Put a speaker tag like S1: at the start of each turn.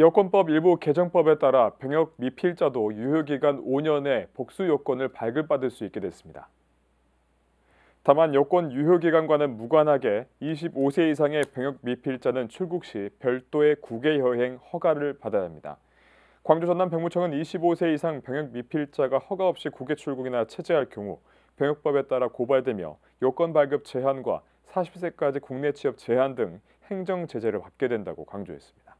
S1: 여권법 일부 개정법에 따라 병역 미필자도 유효기간 5년의 복수 요건을 발급받을 수 있게 됐습니다. 다만 여권 유효기간과는 무관하게 25세 이상의 병역 미필자는 출국 시 별도의 국외 여행 허가를 받아야 합니다. 광주 전남 병무청은 25세 이상 병역 미필자가 허가 없이 국외 출국이나 체제할 경우 병역법에 따라 고발되며 요건 발급 제한과 40세까지 국내 취업 제한 등 행정 제재를 받게 된다고 강조했습니다.